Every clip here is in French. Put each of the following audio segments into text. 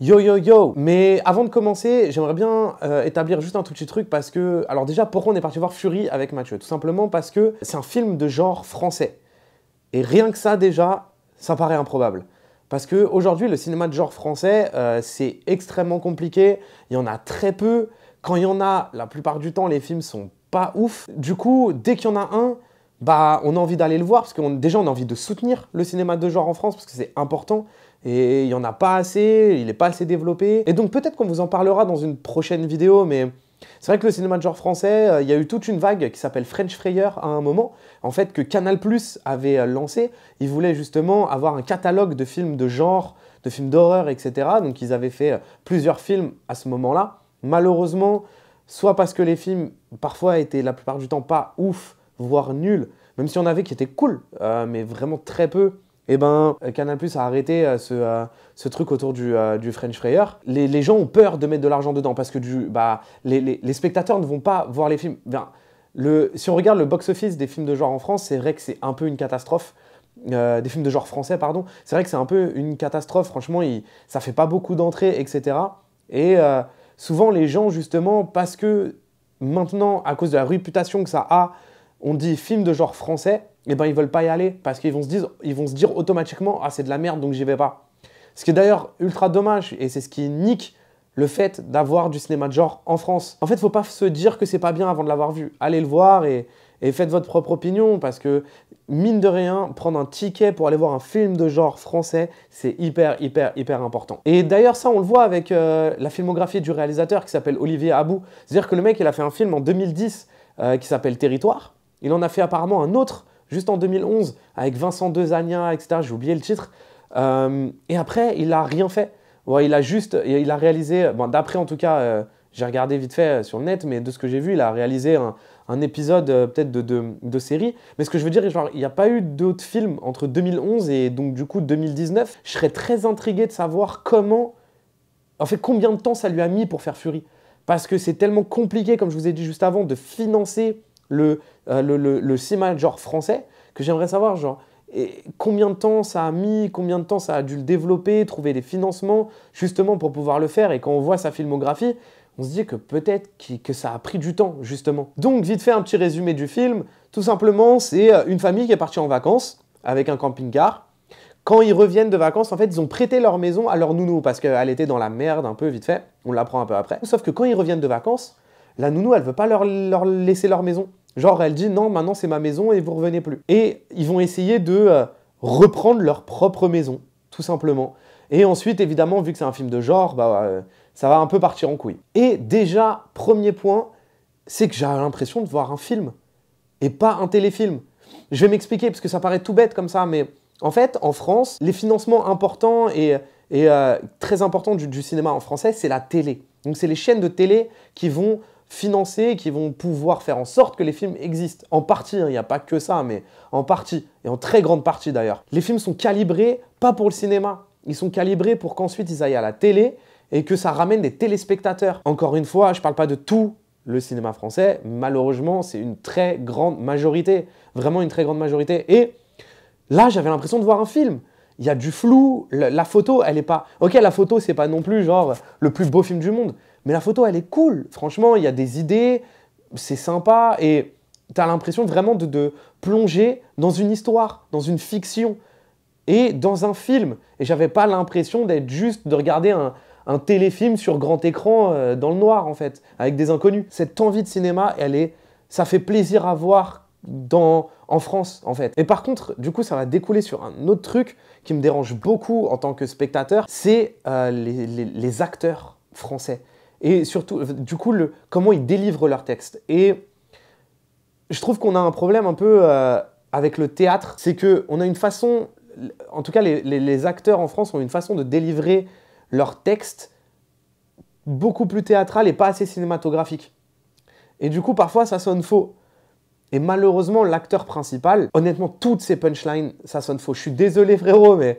Yo yo yo Mais avant de commencer, j'aimerais bien euh, établir juste un tout petit truc parce que... Alors déjà, pourquoi on est parti voir Fury avec Mathieu Tout simplement parce que c'est un film de genre français. Et rien que ça déjà, ça paraît improbable. Parce qu'aujourd'hui, le cinéma de genre français, euh, c'est extrêmement compliqué, il y en a très peu. Quand il y en a, la plupart du temps, les films sont pas ouf. Du coup, dès qu'il y en a un, bah, on a envie d'aller le voir, parce que déjà, on a envie de soutenir le cinéma de genre en France, parce que c'est important et il n'y en a pas assez, il n'est pas assez développé. Et donc peut-être qu'on vous en parlera dans une prochaine vidéo, mais c'est vrai que le cinéma de genre français, euh, il y a eu toute une vague qui s'appelle French Frayer à un moment, en fait que Canal Plus avait euh, lancé. Ils voulaient justement avoir un catalogue de films de genre, de films d'horreur, etc. Donc ils avaient fait euh, plusieurs films à ce moment-là. Malheureusement, soit parce que les films parfois étaient la plupart du temps pas ouf, voire nuls, même si on avait qui étaient cool, mais vraiment très peu eh ben, euh, Canal Plus a arrêté euh, euh, ce, truc autour du, French Frayer. Les, gens ont peur de mettre de l'argent dedans parce que bah, les, spectateurs ne vont pas voir les films. si on regarde le box-office des films de genre en France, c'est vrai que c'est un peu une catastrophe. des films de genre français, pardon. C'est vrai que c'est un peu une catastrophe. Franchement, ça fait pas beaucoup d'entrées, etc. Et souvent, les gens, justement, parce que maintenant, à cause de la réputation que ça a, on dit film de genre français, et eh ben ils veulent pas y aller parce qu'ils vont se dire, ils vont se dire automatiquement ah c'est de la merde donc j'y vais pas. Ce qui est d'ailleurs ultra dommage et c'est ce qui nique le fait d'avoir du cinéma de genre en France. En fait, faut pas se dire que c'est pas bien avant de l'avoir vu. Allez le voir et, faites votre propre opinion parce que mine de rien, prendre un ticket pour aller voir un film de genre français, c'est hyper hyper hyper important. Et d'ailleurs ça on le voit avec euh, la filmographie du réalisateur qui s'appelle Olivier Abou. C'est-à-dire que le mec il a fait un film en 2010 euh, qui s'appelle Territoire il en a fait apparemment un autre, juste en 2011, avec Vincent Dezania, etc. J'ai oublié le titre. Euh, et après, il n'a rien fait. il a juste, il a réalisé, bon, d'après en tout cas, euh, j'ai regardé vite fait euh, sur le net, mais de ce que j'ai vu, il a réalisé un, épisode peut-être de, série. Mais ce que je veux dire, il n'y a pas eu d'autres films entre 2011 et donc du coup 2019. Je serais très intrigué de savoir comment, en fait, combien de temps ça lui a mis pour faire Fury. Parce que c'est tellement compliqué, comme je vous ai dit juste avant, de financer euh, le, le, le, le C français, que j'aimerais savoir, genre, et combien de temps ça a mis, combien de temps ça a dû le développer, trouver des financements, justement, pour pouvoir le faire. Et quand on voit sa filmographie, on se dit que peut-être que ça a pris du temps, justement. Donc, vite fait, un petit résumé du film. Tout simplement, c'est euh, une famille qui est partie en vacances avec un camping-car. Quand ils reviennent de vacances, en fait, ils ont prêté leur maison à leur nounou parce qu'elle était dans la merde un peu, vite fait. On l'apprend un peu après. Sauf que quand ils reviennent de vacances, la nounou, elle veut pas leur, laisser leur maison. Genre, elle dit non, maintenant c'est ma maison et vous revenez plus. Et ils vont essayer de euh, reprendre leur propre maison, tout simplement. Et ensuite, évidemment, vu que c'est un film de genre, bah, euh, ça va un peu partir en couille. Et déjà, premier point, c'est que j'ai l'impression de voir un film et pas un téléfilm. Je vais m'expliquer parce que ça paraît tout bête comme ça, mais en fait, en France, les financements importants et, euh, très importants du cinéma en français, c'est la télé. Donc, c'est les chaînes de télé qui vont financés qui vont pouvoir faire en sorte que les films existent. En partie, hein, il n'y a pas que ça, mais en partie, et en très grande partie d'ailleurs. Les films sont calibrés pas pour le cinéma, ils sont calibrés pour qu'ensuite ils aillent à la télé et que ça ramène des téléspectateurs. Encore une fois, je ne parle pas de tout le cinéma français, malheureusement, c'est une très grande majorité, vraiment une très grande majorité. Et là, j'avais l'impression de voir un film il y a du flou, la, photo, elle n'est pas... Ok, la photo, c'est pas non plus genre le plus beau film du monde, mais la photo, elle est cool. Franchement, il y a des idées, c'est sympa et tu as l'impression vraiment de, plonger dans une histoire, dans une fiction et dans un film. Et j'avais pas l'impression d'être juste de regarder un, téléfilm sur grand écran euh, dans le noir en fait, avec des inconnus. Cette envie de cinéma, elle est, ça fait plaisir à voir en France en fait. Et par contre, du coup, ça va découler sur un autre truc qui me dérange beaucoup en tant que spectateur, c'est euh, les acteurs français et surtout, du coup, le, comment ils délivrent leur texte Et je trouve qu'on a un problème un peu euh, avec le théâtre, c'est qu'on a une façon, en tout cas, les, acteurs en France ont une façon de délivrer leur texte beaucoup plus théâtral et pas assez cinématographique. Et du coup, parfois, ça sonne faux. Et malheureusement, l'acteur principal, honnêtement, toutes ces punchlines, ça sonne faux. Je suis désolé, frérot, mais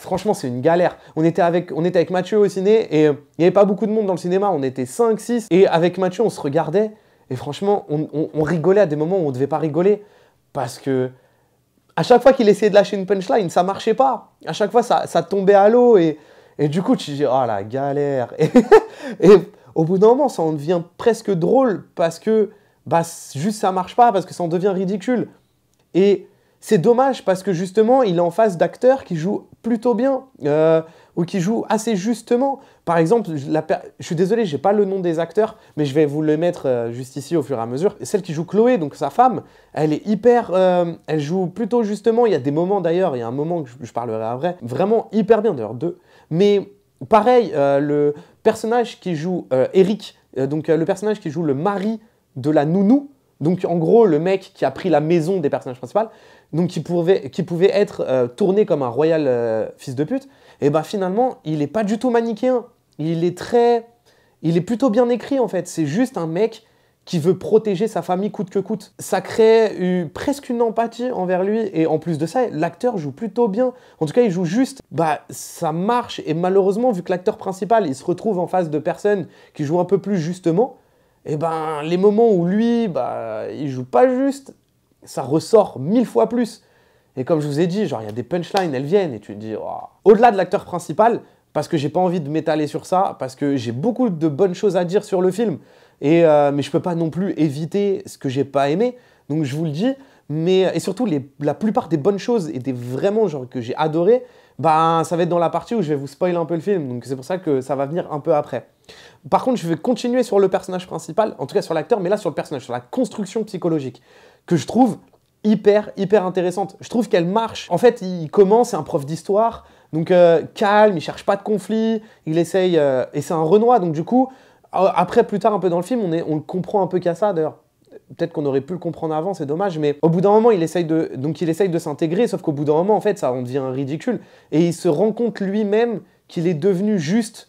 franchement, c'est une galère. On était, avec, on était avec Mathieu au ciné et euh, il n'y avait pas beaucoup de monde dans le cinéma. On était 5, 6 et avec Mathieu, on se regardait et franchement, on, rigolait à des moments où on ne devait pas rigoler parce que à chaque fois qu'il essayait de lâcher une punchline, ça marchait pas. À chaque fois, ça, ça tombait à l'eau et, du coup, tu dis oh la galère. Et, et au bout d'un moment, ça en devient presque drôle parce que bah, juste ça marche pas, parce que ça en devient ridicule. Et c'est dommage parce que justement, il est en face d'acteurs qui jouent plutôt bien euh, ou qui jouent assez justement. Par exemple, je suis désolé, j'ai pas le nom des acteurs, mais je vais vous le mettre euh, juste ici au fur et à mesure. Et celle qui joue Chloé, donc sa femme, elle est hyper, euh, elle joue plutôt justement. Il y a des moments d'ailleurs, il y a un moment que je, parlerai après, vraiment hyper bien d'ailleurs deux. Mais pareil, le personnage qui joue Eric, donc le personnage qui joue le mari de la nounou. Donc en gros, le mec qui a pris la maison des personnages principaux, donc qui pouvait, qui pouvait être euh, tourné comme un royal euh, fils de pute, et eh ben finalement, il n'est pas du tout manichéen. Il est très. Il est plutôt bien écrit en fait. C'est juste un mec qui veut protéger sa famille coûte que coûte. Ça crée presque une empathie envers lui et en plus de ça, l'acteur joue plutôt bien. En tout cas, il joue juste. Bah, ça marche et malheureusement, vu que l'acteur principal, il se retrouve en face de personnes qui jouent un peu plus justement, et eh ben les moments où lui, bah, il joue pas juste, ça ressort mille fois plus. Et comme je vous ai dit, genre, il y a des punchlines, elles viennent, et tu te dis, oh. au-delà de l'acteur principal, parce que j'ai pas envie de m'étaler sur ça, parce que j'ai beaucoup de bonnes choses à dire sur le film, et, euh, mais je peux pas non plus éviter ce que j'ai pas aimé, donc je vous le dis, mais, et surtout, la plupart des bonnes choses et des vraiment genre, que j'ai adoré, ben ça va être dans la partie où je vais vous spoiler un peu le film, donc c'est pour ça que ça va venir un peu après. Par contre, je vais continuer sur le personnage principal, en tout cas sur l'acteur, mais là sur le personnage, sur la construction psychologique, que je trouve hyper, hyper intéressante. Je trouve qu'elle marche. En fait, il commence, c'est un prof d'histoire, donc euh, calme, il cherche pas de conflit, il essaye, euh, et c'est un Renoir, donc du coup, euh, après, plus tard, un peu dans le film, on, le comprend un peu qu'à ça, d'ailleurs. Peut-être qu'on aurait pu le comprendre avant, c'est dommage, mais au bout d'un moment, il essaye de, donc il essaye de s'intégrer, sauf qu'au bout d'un moment, en fait, ça en devient ridicule. Et il se rend compte lui-même qu'il est devenu juste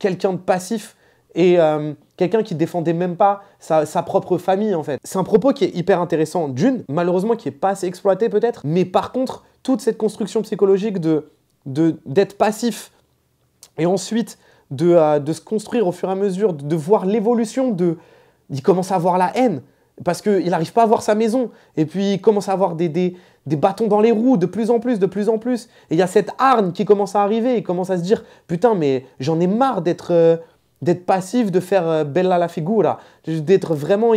quelqu'un de passif et euh, quelqu'un qui défendait même pas sa, propre famille en fait. C'est un propos qui est hyper intéressant, d'une, malheureusement qui est pas assez exploité peut-être, mais par contre, toute cette construction psychologique de d'être passif et ensuite euh, de, se construire au fur et à mesure, de, voir l'évolution, de, il commence à avoir la haine parce qu'il n'arrive pas à voir sa maison et puis il commence à avoir des, des bâtons dans les roues, de plus en plus, de plus en plus. Et il y a cette hargne qui commence à arriver, il commence à se dire, putain, mais j'en ai marre d'être euh, d'être passif, de faire euh, bella la figura, d'être vraiment...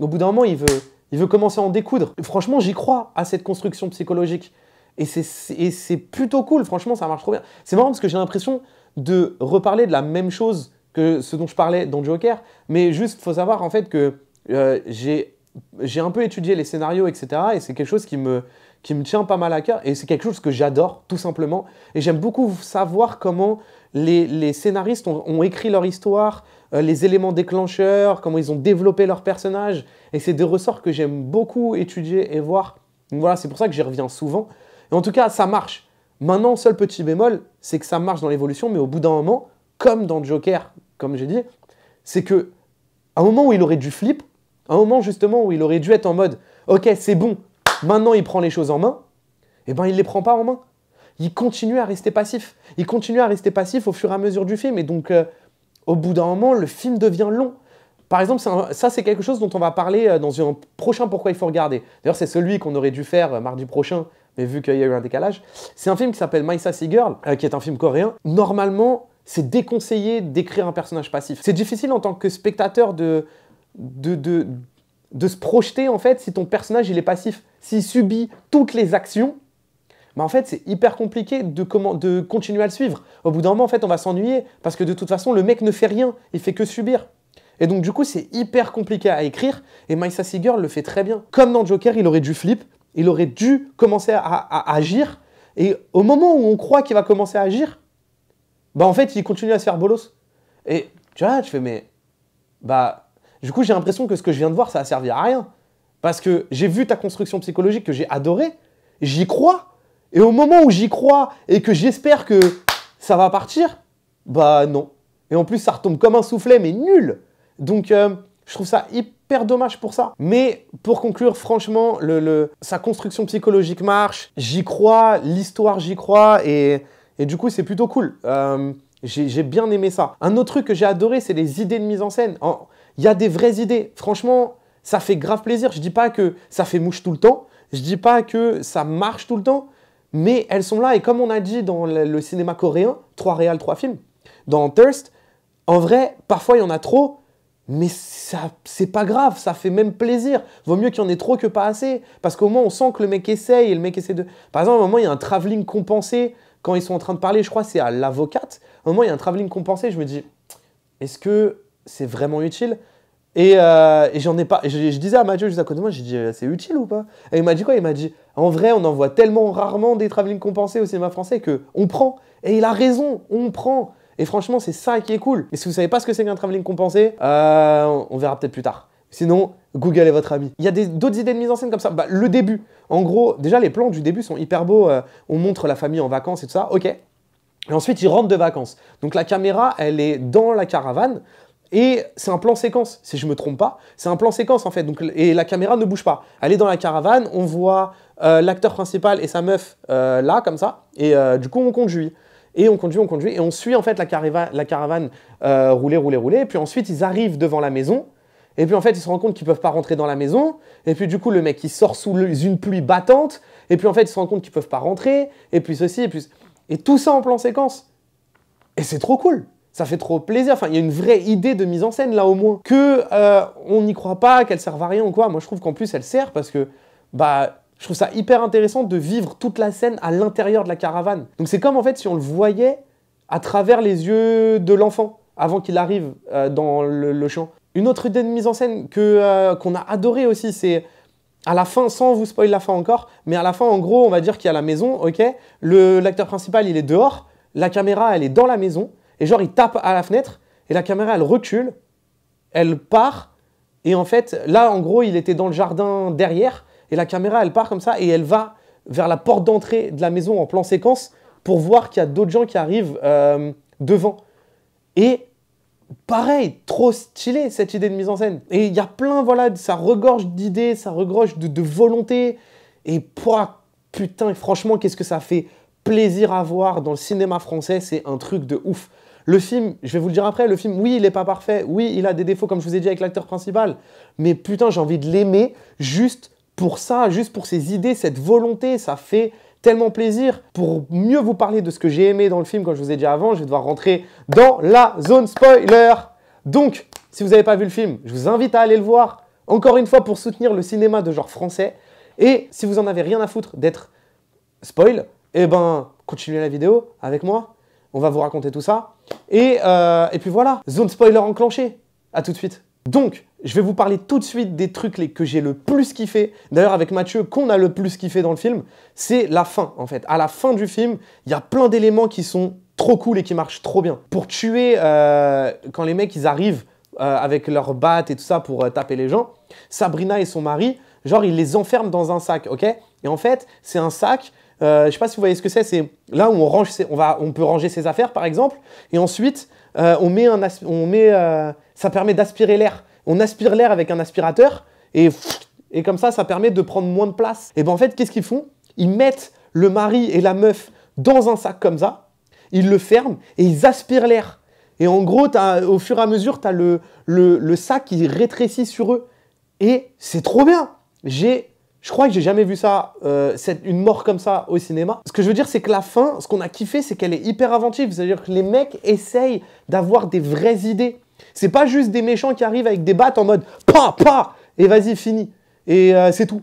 au bout d'un moment, il veut, il veut commencer à en découdre. franchement, j'y crois à cette construction psychologique. Et c'est plutôt cool, franchement, ça marche trop bien. C'est marrant parce que j'ai l'impression de reparler de la même chose que ce dont je parlais dans Joker, mais juste, faut savoir en fait que euh, j'ai j'ai un peu étudié les scénarios, etc. Et c'est quelque chose qui me, qui me tient pas mal à cœur. Et c'est quelque chose que j'adore, tout simplement. Et j'aime beaucoup savoir comment les, scénaristes ont, écrit leur histoire, euh, les éléments déclencheurs, comment ils ont développé leurs personnages. Et c'est des ressorts que j'aime beaucoup étudier et voir. voilà, c'est pour ça que j'y reviens souvent. Et en tout cas, ça marche. Maintenant, seul petit bémol, c'est que ça marche dans l'évolution, mais au bout d'un moment, comme dans Joker, comme j'ai dit, c'est que à un moment où il aurait dû flip, un moment justement où il aurait dû être en mode Ok, c'est bon, maintenant il prend les choses en main, eh ben il les prend pas en main. Il continue à rester passif. Il continue à rester passif au fur et à mesure du film. Et donc, euh, au bout d'un moment, le film devient long. Par exemple, ça, c'est quelque chose dont on va parler euh, dans un prochain Pourquoi il faut regarder. D'ailleurs, c'est celui qu'on aurait dû faire euh, mardi prochain, mais vu qu'il y a eu un décalage. C'est un film qui s'appelle My Sassy Girl, qui est un film coréen. Normalement, c'est déconseillé d'écrire un personnage passif. C'est difficile en tant que spectateur de, de, de, de, se projeter en fait si ton personnage il est passif. S'il subit toutes les actions, bah en fait c'est hyper compliqué de, comment, de continuer à le suivre. Au bout d'un moment en fait on va s'ennuyer parce que de toute façon le mec ne fait rien, il fait que subir. Et donc du coup c'est hyper compliqué à écrire et Maïsa Seeger le fait très bien. Comme dans Joker il aurait dû flip, il aurait dû commencer à, agir et au moment où on croit qu'il va commencer à agir, bah en fait il continue à se faire bolos. Et tu vois, tu fais mais bah du coup, j'ai l'impression que ce que je viens de voir, ça a servi à rien. Parce que j'ai vu ta construction psychologique que j'ai adorée, j'y crois. Et au moment où j'y crois et que j'espère que ça va partir, bah non. Et en plus, ça retombe comme un soufflet, mais nul. Donc, euh, je trouve ça hyper dommage pour ça. Mais pour conclure, franchement, le, sa construction psychologique marche. J'y crois, l'histoire, j'y crois. Et, du coup, c'est plutôt cool. Euh, j'ai bien aimé ça. Un autre truc que j'ai adoré, c'est les idées de mise en scène. Il y a des vraies idées. Franchement, ça fait grave plaisir. Je dis pas que ça fait mouche tout le temps. Je ne dis pas que ça marche tout le temps. Mais elles sont là. Et comme on a dit dans le cinéma coréen, trois réals, trois films. Dans Thirst, en vrai, parfois il y en a trop. Mais ça, c'est pas grave, ça fait même plaisir. Vaut mieux qu'il y en ait trop que pas assez. Parce qu'au moins, on sent que le mec essaye et le mec essaie de. Par exemple, à un moment, il y a un travelling compensé quand ils sont en train de parler. Je crois c'est à l'avocate. À un moment, il y a un travelling compensé. Je me dis, est-ce que c'est vraiment utile. Et, euh, et j'en ai pas. Je, disais à Mathieu juste à côté de moi, j'ai dit euh, c'est utile ou pas Et il m'a dit quoi Il m'a dit en vrai, on en voit tellement rarement des travelling compensés au cinéma français que on prend. Et il a raison, on prend. Et franchement, c'est ça qui est cool. Et si vous savez pas ce que c'est qu'un travelling compensé, euh, on verra peut-être plus tard. Sinon, Google est votre ami. Il y a d'autres idées de mise en scène comme ça. Bah, le début. En gros, déjà, les plans du début sont hyper beaux. on montre la famille en vacances et tout ça. Ok. Et ensuite, ils rentrent de vacances. Donc la caméra, elle est dans la caravane. Et c'est un plan séquence, si je ne me trompe pas. C'est un plan séquence en fait. et la caméra ne bouge pas. Elle est dans la caravane, on voit euh, l'acteur principal et sa meuf euh, là, comme ça. Et euh, du coup, on conduit. Et on conduit, on conduit. Et on suit en fait la, caravane rouler, rouler, rouler. Et puis ensuite, ils arrivent devant la maison. Et puis en fait, ils se rendent compte qu'ils peuvent pas rentrer dans la maison. Et puis du coup, le mec, il sort sous une pluie battante. Et puis en fait, ils se rendent compte qu'ils peuvent pas rentrer. Et puis ceci, et puis... Et tout ça en plan séquence. Et c'est trop cool ça fait trop plaisir. Enfin, il y a une vraie idée de mise en scène là au moins. Que euh, on n'y croit pas, qu'elle sert à rien ou quoi. Moi, je trouve qu'en plus, elle sert parce que bah je trouve ça hyper intéressant de vivre toute la scène à l'intérieur de la caravane. Donc c'est comme en fait si on le voyait à travers les yeux de l'enfant avant qu'il arrive euh, dans le, champ. Une autre idée de mise en scène que euh, qu'on a adoré aussi, c'est à la fin, sans vous spoiler la fin encore, mais à la fin, en gros, on va dire qu'il y a la maison, ok L'acteur principal, il est dehors, la caméra, elle est dans la maison, et genre, il tape à la fenêtre et la caméra, elle recule, elle part. Et en fait, là, en gros, il était dans le jardin derrière. Et la caméra, elle part comme ça et elle va vers la porte d'entrée de la maison en plan séquence pour voir qu'il y a d'autres gens qui arrivent euh, devant. Et pareil, trop stylé cette idée de mise en scène. Et il y a plein, voilà, ça regorge d'idées, ça regorge de, volonté. Et putain, franchement, qu'est-ce que ça fait plaisir à voir dans le cinéma français, c'est un truc de ouf. Le film, je vais vous le dire après, le film, oui, il n'est pas parfait, oui, il a des défauts, comme je vous ai dit, avec l'acteur principal, mais putain, j'ai envie de l'aimer juste pour ça, juste pour ses idées, cette volonté, ça fait tellement plaisir. Pour mieux vous parler de ce que j'ai aimé dans le film, comme je vous ai dit avant, je vais devoir rentrer dans la zone spoiler. Donc, si vous n'avez pas vu le film, je vous invite à aller le voir, encore une fois, pour soutenir le cinéma de genre français. Et si vous en avez rien à foutre d'être spoil, eh ben, continuez la vidéo avec moi. On va vous raconter tout ça. Euh, et, puis voilà, zone spoiler enclenché, À tout de suite. Donc, je vais vous parler tout de suite des trucs les, que j'ai le plus kiffé. D'ailleurs, avec Mathieu, qu'on a le plus kiffé dans le film, c'est la fin, en fait. À la fin du film, il y a plein d'éléments qui sont trop cool et qui marchent trop bien. Pour tuer, euh, quand les mecs, ils arrivent euh, avec leurs battes et tout ça pour taper les gens, Sabrina et son mari, genre, ils les enferment dans un sac, ok Et en fait, c'est un sac euh, je ne sais pas si vous voyez ce que c'est. C'est là où on, range on, va, on peut ranger ses affaires, par exemple. Et ensuite, euh, on met un euh, ça permet d'aspirer l'air. On aspire l'air avec un aspirateur. Et, et comme ça, ça permet de prendre moins de place. Et ben en fait, qu'est-ce qu'ils font Ils mettent le mari et la meuf dans un sac comme ça. Ils le ferment et ils aspirent l'air. Et en gros, au fur et à mesure, tu le, le sac qui rétrécit sur eux. Et c'est trop bien. J'ai je crois que j'ai jamais vu ça, euh, une mort comme ça au cinéma. Ce que je veux dire, c'est que la fin, ce qu'on a kiffé, c'est qu'elle est hyper inventive. C'est-à-dire que les mecs essayent d'avoir des vraies idées. C'est pas juste des méchants qui arrivent avec des battes en mode pa pa et vas-y fini et euh, c'est tout.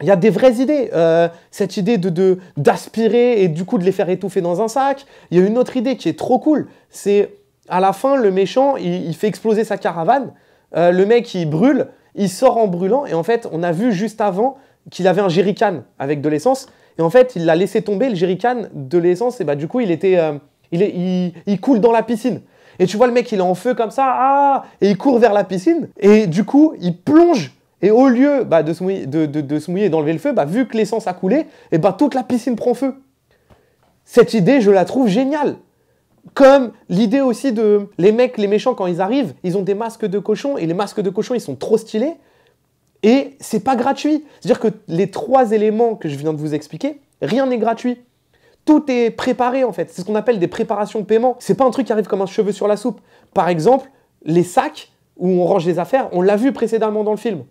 Il y a des vraies idées. Euh, cette idée de d'aspirer et du coup de les faire étouffer dans un sac. Il y a une autre idée qui est trop cool. C'est à la fin le méchant il, fait exploser sa caravane. le mec il brûle il sort en brûlant et en fait, on a vu juste avant qu'il avait un jerrycan avec de l'essence et en fait, il l'a laissé tomber le jerrycan de l'essence et bah du coup, il était euh, il, il, coule dans la piscine. Et tu vois le mec, il est en feu comme ça, ah, et il court vers la piscine et du coup, il plonge et au lieu bah, de, se mouiller, et d'enlever le feu, bah, vu que l'essence a coulé, et bah, toute la piscine prend feu. Cette idée, je la trouve géniale. Comme l'idée aussi de les mecs, les méchants, quand ils arrivent, ils ont des masques de cochon et les masques de cochon, ils sont trop stylés. Et c'est pas gratuit. C'est-à-dire que les trois éléments que je viens de vous expliquer, rien n'est gratuit. Tout est préparé en fait. C'est ce qu'on appelle des préparations de paiement. C'est pas un truc qui arrive comme un cheveu sur la soupe. Par exemple, les sacs où on range les affaires, on l'a vu précédemment dans le film.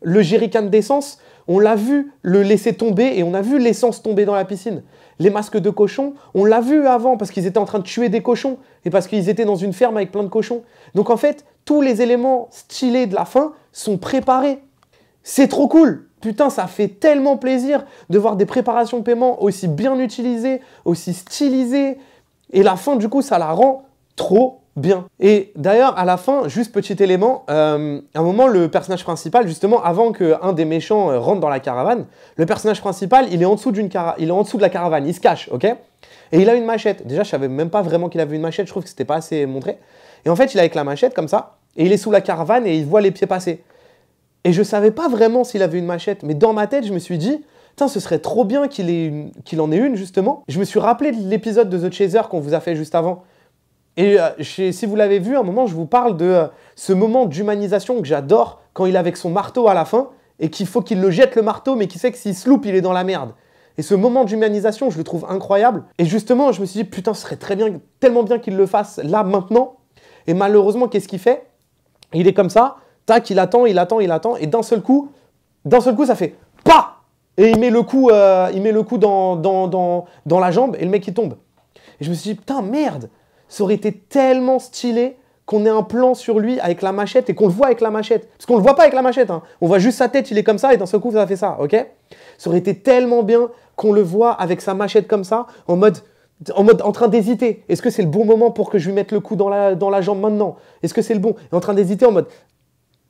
Le jerrycan d'essence, on l'a vu le laisser tomber et on a vu l'essence tomber dans la piscine. Les masques de cochons, on l'a vu avant parce qu'ils étaient en train de tuer des cochons et parce qu'ils étaient dans une ferme avec plein de cochons. Donc en fait, tous les éléments stylés de la fin sont préparés. C'est trop cool Putain, ça fait tellement plaisir de voir des préparations de paiement aussi bien utilisées, aussi stylisées. Et la fin, du coup, ça la rend trop bien. Et d'ailleurs, à la fin, juste petit élément, euh, à un moment, le personnage principal, justement, avant qu'un des méchants euh, rentre dans la caravane, le personnage principal, il est en dessous, de la caravane, il se cache, ok Et il a une machette. Déjà, je savais même pas vraiment qu'il avait une machette, je trouve que c'était pas assez montré. Et en fait, il est avec la machette comme ça, et il est sous la caravane et il voit les pieds passer. Et je savais pas vraiment s'il avait une machette, mais dans ma tête, je me suis dit, Tiens, ce serait trop bien qu'il en ait une, justement. Je me suis rappelé de l'épisode de The Chaser qu'on vous a fait juste avant, et euh, si vous l'avez vu, à un moment, je vous parle de euh, ce moment d'humanisation que j'adore quand il est avec son marteau à la fin et qu'il faut qu'il le jette le marteau, mais qu'il sait que s'il se loupe, il est dans la merde. Et ce moment d'humanisation, je le trouve incroyable. Et justement, je me suis dit, putain, ce serait très bien, tellement bien qu'il le fasse là, maintenant. Et malheureusement, qu'est-ce qu'il fait Il est comme ça, tac, il attend, il attend, il attend, et d'un seul coup, d'un seul coup, ça fait pas Et il met le coup, euh, il met le coup dans, dans la jambe, et le mec, il tombe. Et je me suis dit, putain, merde ça aurait été tellement stylé qu'on ait un plan sur lui avec la machette et qu'on le voit avec la machette. Parce qu'on le voit pas avec la machette, hein. on voit juste sa tête, il est comme ça et d'un seul coup ça fait ça, ok Ça aurait été tellement bien qu'on le voit avec sa machette comme ça, en mode, en, mode, en train d'hésiter. Est-ce que c'est le bon moment pour que je lui mette le coup dans la, jambe maintenant Est-ce que c'est le bon En train d'hésiter en mode,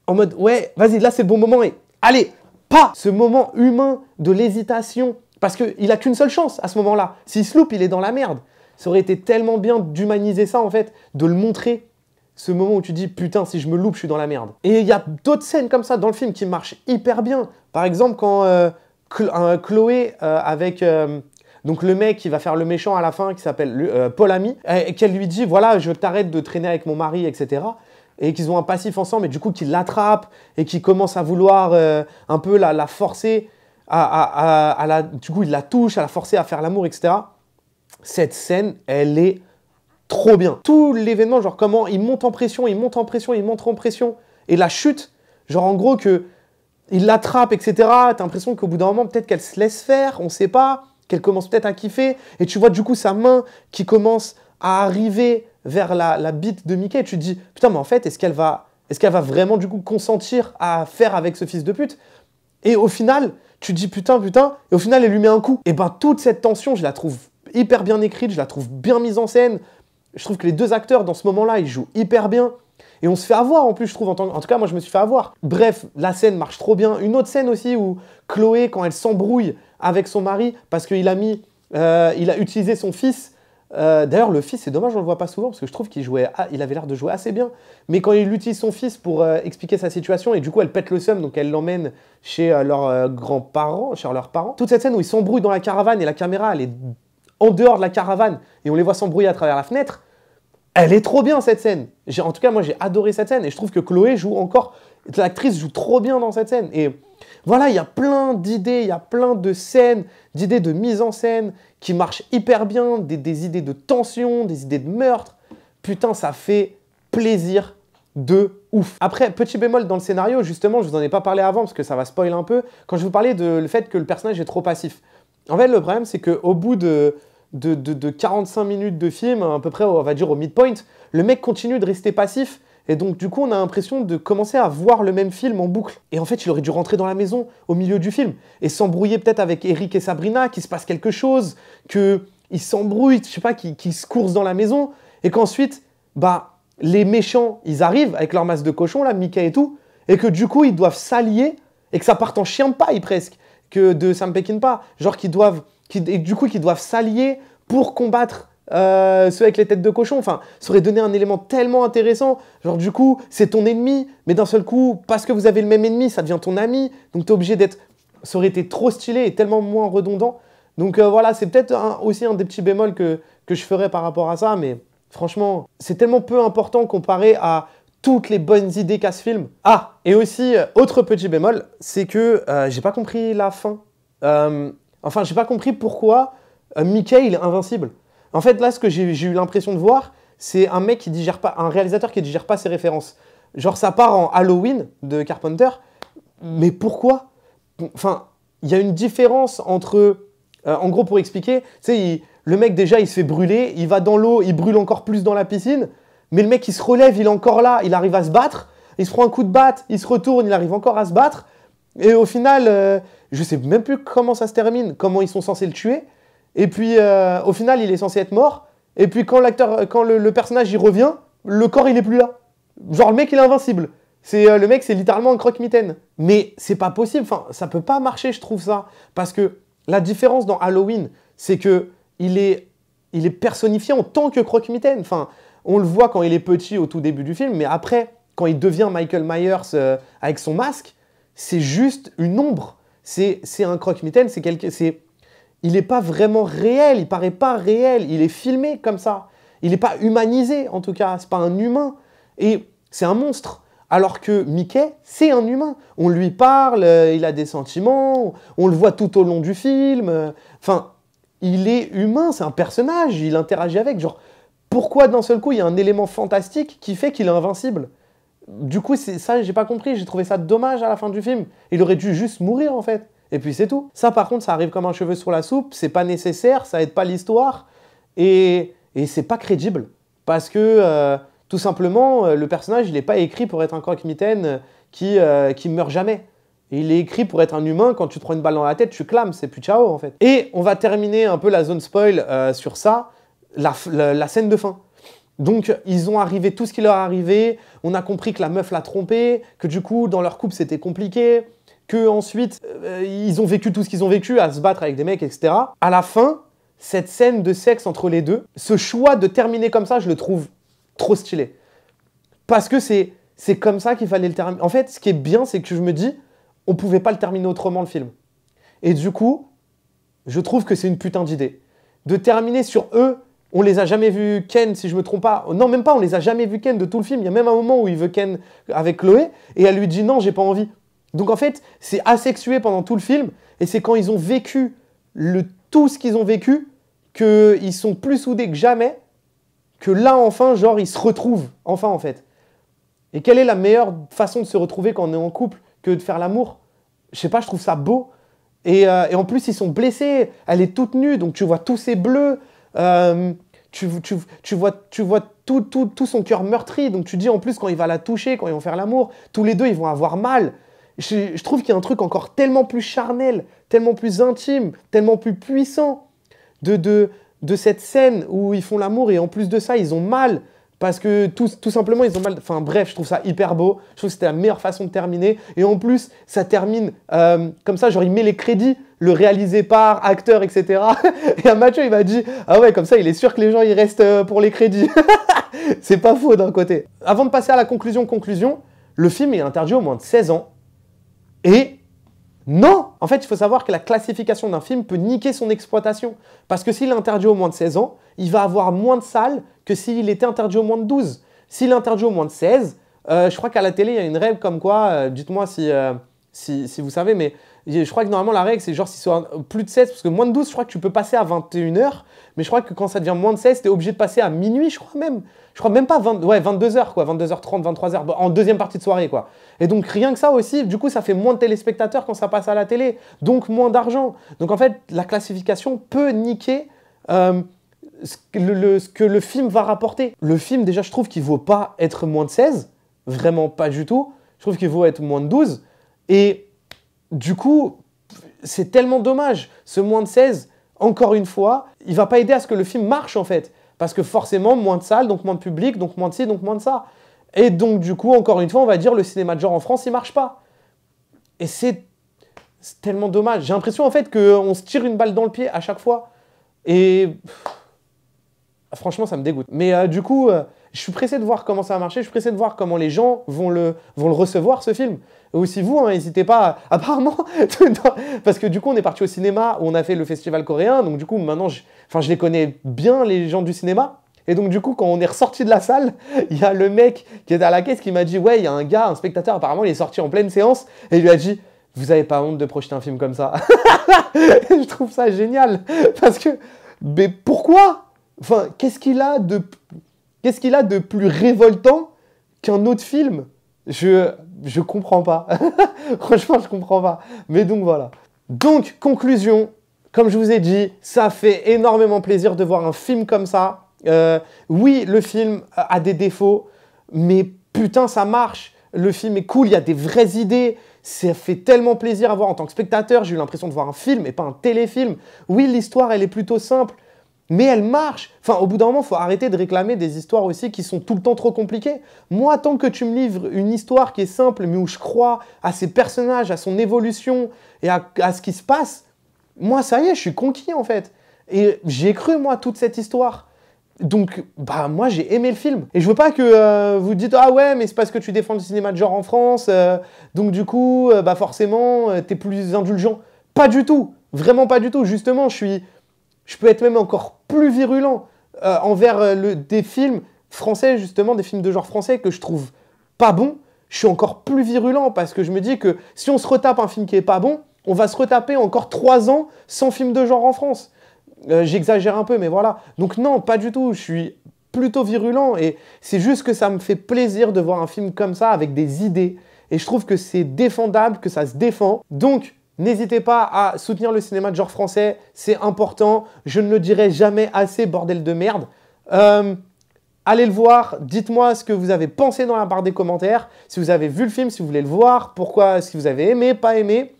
en mode, ouais, vas-y, là c'est le bon moment et allez, pas Ce moment humain de l'hésitation, parce qu'il a qu'une seule chance à ce moment-là. S'il se loupe, il est dans la merde. Ça aurait été tellement bien d'humaniser ça en fait, de le montrer. Ce moment où tu dis putain, si je me loupe, je suis dans la merde. Et il y a d'autres scènes comme ça dans le film qui marchent hyper bien. Par exemple, quand euh, euh, Chloé euh, avec. Donc le mec qui va faire le méchant à la fin, qui s'appelle Paul Ami, Et qu'elle lui dit, voilà, je t'arrête de traîner avec mon mari, etc. Et qu'ils ont un passif ensemble, et du coup qu'il l'attrape, et qu'il commence à vouloir un peu la, forcer, à, la, du coup il la touche, à la forcer à faire l'amour, etc cette scène, elle est trop bien. Tout l'événement, genre comment il monte en pression, il monte en pression, il monte en pression. Et la chute, genre en gros que il l'attrape, etc. T'as l'impression qu'au bout d'un moment, peut-être qu'elle se laisse faire, on sait pas, qu'elle commence peut-être à kiffer. Et tu vois du coup sa main qui commence à arriver vers la, bite de Mickey. Et tu te dis, putain, mais en fait, est-ce qu'elle va, est qu'elle va vraiment du coup consentir à faire avec ce fils de pute Et au final, tu te dis putain, putain, et au final, elle lui met un coup. Et ben, toute cette tension, je la trouve hyper bien écrite, je la trouve bien mise en scène. Je trouve que les deux acteurs, dans ce moment-là, ils jouent hyper bien. Et on se fait avoir en plus, je trouve. En, tout cas, moi, je me suis fait avoir. Bref, la scène marche trop bien. Une autre scène aussi où Chloé, quand elle s'embrouille avec son mari parce qu'il a mis, euh, il a utilisé son fils. Euh, d'ailleurs, le fils, c'est dommage, on le voit pas souvent parce que je trouve qu'il jouait, ah, il avait l'air de jouer assez bien. Mais quand il utilise son fils pour euh, expliquer sa situation et du coup, elle pète le seum, donc elle l'emmène chez leurs grands-parents, chez leurs parents. Toute cette scène où ils s'embrouillent dans la caravane et la caméra, elle est en dehors de la caravane et on les voit s'embrouiller à travers la fenêtre. Elle est trop bien cette scène. En tout cas, moi j'ai adoré cette scène et je trouve que Chloé joue encore. L'actrice joue trop bien dans cette scène. Et voilà, il y a plein d'idées, il y a plein de scènes, d'idées de mise en scène qui marchent hyper bien, des, idées de tension, des idées de meurtre. Putain, ça fait plaisir de ouf. Après, petit bémol dans le scénario, justement, je vous en ai pas parlé avant parce que ça va spoiler un peu, quand je vous parlais de le fait que le personnage est trop passif. En fait, le problème, c'est qu'au bout de de, 45 minutes de film, à peu près, on va dire au midpoint, le mec continue de rester passif. Et donc, du coup, on a l'impression de commencer à voir le même film en boucle. Et en fait, il aurait dû rentrer dans la maison au milieu du film et s'embrouiller peut-être avec Eric et Sabrina, qu'il se passe quelque chose, qu'ils s'embrouillent, je sais pas, qui se coursent dans la maison et qu'ensuite, bah, les méchants, ils arrivent avec leur masse de cochons, là, Mika et tout, et que du coup, ils doivent s'allier et que ça parte en chien de paille presque, que de Sam pas Genre qu'ils doivent et du coup qui doivent s'allier pour combattre euh, ceux avec les têtes de cochon. Enfin, ça aurait donné un élément tellement intéressant. Genre, du coup, c'est ton ennemi, mais d'un seul coup, parce que vous avez le même ennemi, ça devient ton ami. Donc, t'es obligé d'être. Ça aurait été trop stylé et tellement moins redondant. Donc, euh, voilà, c'est peut-être aussi un des petits bémols que, que je ferais par rapport à ça, mais franchement, c'est tellement peu important comparé à toutes les bonnes idées qu'a ce film. Ah, et aussi, euh, autre petit bémol, c'est que j'ai pas compris la fin. Enfin, j'ai pas compris pourquoi euh, Mickey, il est invincible. En fait, là, ce que j'ai eu l'impression de voir, c'est un mec qui digère pas, un réalisateur qui digère pas ses références. Genre, ça part en Halloween de Carpenter, mais pourquoi Enfin, il y a une différence entre. Euh, en gros, pour expliquer, tu sais, le mec, déjà, il se fait brûler, il va dans l'eau, il brûle encore plus dans la piscine, mais le mec, il se relève, il est encore là, il arrive à se battre, il se prend un coup de batte, il se retourne, il arrive encore à se battre, et au final. Euh, je sais même plus comment ça se termine, comment ils sont censés le tuer. Et puis euh, au final, il est censé être mort. Et puis quand l'acteur, quand le, personnage y revient, le corps il est plus là. Genre le mec il est invincible. C'est euh, le mec c'est littéralement un croque-mitaine. Mais c'est pas possible. Enfin, ça peut pas marcher, je trouve ça, parce que la différence dans Halloween, c'est que il est, personnifié en tant que croque-mitaine. Enfin, on le voit quand il est petit au tout début du film, mais après, quand il devient Michael Myers euh, avec son masque, c'est juste une ombre c'est un croque-mitaine, c'est quelque, c'est, il n'est pas vraiment réel, il paraît pas réel, il est filmé comme ça, il n'est pas humanisé en tout cas, c'est pas un humain et c'est un monstre. Alors que Mickey, c'est un humain. On lui parle, euh, il a des sentiments, on le voit tout au long du film. Enfin, il est humain, c'est un personnage, il interagit avec. Genre, pourquoi d'un seul coup il y a un élément fantastique qui fait qu'il est invincible du coup, ça, j'ai pas compris. J'ai trouvé ça dommage à la fin du film. Il aurait dû juste mourir en fait. Et puis c'est tout. Ça, par contre, ça arrive comme un cheveu sur la soupe. C'est pas nécessaire. Ça aide pas l'histoire. Et, c'est pas crédible. Parce que euh, tout simplement, euh, le personnage, il est pas écrit pour être un croque mitaine euh, qui, meurt jamais. Il est écrit pour être un humain, quand tu te prends une balle dans la tête, tu clames, c'est plus ciao en fait. Et on va terminer un peu la zone spoil sur ça, la scène de fin. Donc, ils ont arrivé tout ce qui leur est arrivé. On a compris que la meuf l'a trompé, que du coup, dans leur couple, c'était compliqué, que ensuite, euh, ils ont vécu tout ce qu'ils ont vécu, à se battre avec des mecs, etc. À la fin, cette scène de sexe entre les deux, ce choix de terminer comme ça, je le trouve trop stylé. Parce que c'est, c'est comme ça qu'il fallait le terminer. En fait, ce qui est bien, c'est que je me dis, on pouvait pas le terminer autrement, le film. Et du coup, je trouve que c'est une putain d'idée. De terminer sur eux on les a jamais vus Ken, si je me trompe pas. Non, même pas, on les a jamais vus Ken de tout le film. Il y a même un moment où il veut Ken avec Chloé et elle lui dit non, j'ai pas envie. Donc en fait, c'est asexué pendant tout le film et c'est quand ils ont vécu le, tout ce qu'ils ont vécu qu'ils sont plus soudés que jamais, que là enfin, genre, ils se retrouvent, enfin en fait. Et quelle est la meilleure façon de se retrouver quand on est en couple que de faire l'amour Je sais pas, je trouve ça beau. Et, euh, et, en plus, ils sont blessés. Elle est toute nue, donc tu vois tous ces bleus. Euh, tu, vois, tu vois tout, tout, son cœur meurtri. Donc tu dis en plus quand il va la toucher, quand ils vont faire l'amour, tous les deux ils vont avoir mal. Je, trouve qu'il y a un truc encore tellement plus charnel, tellement plus intime, tellement plus puissant de, de, de cette scène où ils font l'amour et en plus de ça ils ont mal. Parce que tout, simplement, ils ont mal. Enfin bref, je trouve ça hyper beau. Je trouve que c'était la meilleure façon de terminer. Et en plus, ça termine euh, comme ça, genre il met les crédits, le réalisé par, acteur, etc. Et à Mathieu, il m'a dit Ah ouais, comme ça, il est sûr que les gens, ils restent euh, pour les crédits. C'est pas faux d'un côté. Avant de passer à la conclusion, conclusion, le film est interdit au moins de 16 ans. Et non En fait, il faut savoir que la classification d'un film peut niquer son exploitation. Parce que s'il est interdit au moins de 16 ans, il va avoir moins de salles que s'il était interdit au moins de 12. S'il est interdit au moins de 16, euh, je crois qu'à la télé, il y a une règle comme quoi, euh, dites-moi euh, si, vous savez, mais je crois que normalement, la règle, c'est genre si c'est plus de 16, parce que moins de 12, je crois que tu peux passer à 21h, mais je crois que quand ça devient moins de 16, tu es obligé de passer à minuit, je crois même. Je crois même pas ouais, 22h, quoi, 22h30, 23h, en deuxième partie de soirée, quoi. Et donc, rien que ça aussi, du coup, ça fait moins de téléspectateurs quand ça passe à la télé, donc moins d'argent. Donc, en fait, la classification peut niquer. Euh, ce que le, film va rapporter. Le film, déjà, je trouve qu'il vaut pas être moins de 16, vraiment pas du tout. Je trouve qu'il vaut être moins de 12. Et du coup, c'est tellement dommage. Ce moins de 16, encore une fois, il va pas aider à ce que le film marche en fait. Parce que forcément, moins de salles, donc moins de public, donc moins de ci, donc moins de ça. Et donc du coup, encore une fois, on va dire le cinéma de genre en France, il marche pas. Et c'est tellement dommage. J'ai l'impression en fait qu'on se tire une balle dans le pied à chaque fois. Et franchement, ça me dégoûte. Mais euh, du coup... Euh, je suis pressé de voir comment ça va marcher, je suis pressé de voir comment les gens vont le, vont le recevoir, ce film. Aussi vous, hein, n'hésitez pas, apparemment, parce que du coup on est parti au cinéma, où on a fait le festival coréen, donc du coup maintenant je, enfin, je les connais bien, les gens du cinéma, et donc du coup, quand on est ressorti de la salle, il y a le mec qui est à la caisse qui m'a dit ouais, il y a un gars, un spectateur, apparemment, il est sorti en pleine séance et il lui a dit vous avez pas honte de projeter un film comme ça Je trouve ça génial parce que mais pourquoi Enfin, qu'est-ce qu'il a de Qu'est-ce qu'il a de plus révoltant qu'un autre film Je je comprends pas. Franchement, je comprends pas. Mais donc voilà. Donc conclusion, comme je vous ai dit, ça fait énormément plaisir de voir un film comme ça. Euh, oui, le film a des défauts, mais putain, ça marche. Le film est cool, il y a des vraies idées. Ça fait tellement plaisir à voir en tant que spectateur. J'ai eu l'impression de voir un film et pas un téléfilm. Oui, l'histoire, elle est plutôt simple. Mais elle marche. Enfin, au bout d'un moment, faut arrêter de réclamer des histoires aussi qui sont tout le temps trop compliquées. Moi, tant que tu me livres une histoire qui est simple, mais où je crois à ses personnages, à son évolution et à, ce qui se passe, moi, ça y est, je suis conquis en fait. Et j'ai cru, moi, toute cette histoire. Donc, bah moi j'ai aimé le film. Et je veux pas que euh, vous dites ah ouais mais c'est parce que tu défends le cinéma de genre en France, euh, donc du coup euh, bah forcément t'es plus indulgent. Pas du tout, vraiment pas du tout. Justement, je suis je peux être même encore plus virulent euh, envers euh, des films français, justement, des films de genre français que je trouve pas bons. Je suis encore plus virulent parce que je me dis que si on se retape un film qui est pas bon, on va se retaper encore 3 ans sans film de genre en France. Euh, j'exagère un peu, mais voilà. Donc non, pas du tout. Je suis plutôt virulent et c'est juste que ça me fait plaisir de voir un film comme ça avec des idées. Et je trouve que c'est défendable, que ça se défend. Donc, N'hésitez pas à soutenir le cinéma de genre français, c'est important. Je ne le dirai jamais assez, bordel de merde. Euh, allez le voir, dites-moi ce que vous avez pensé dans la barre des commentaires, si vous avez vu le film, si vous voulez le voir, pourquoi, si vous avez aimé, pas aimé.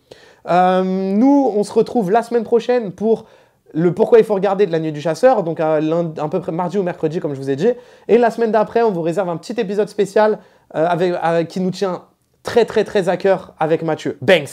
Euh, nous, on se retrouve la semaine prochaine pour le pourquoi il faut regarder de la nuit du chasseur, donc euh, un peu près mardi ou mercredi, comme je vous ai dit. Et la semaine d'après, on vous réserve un petit épisode spécial avec, qui nous tient très très très à cœur avec Mathieu. Banks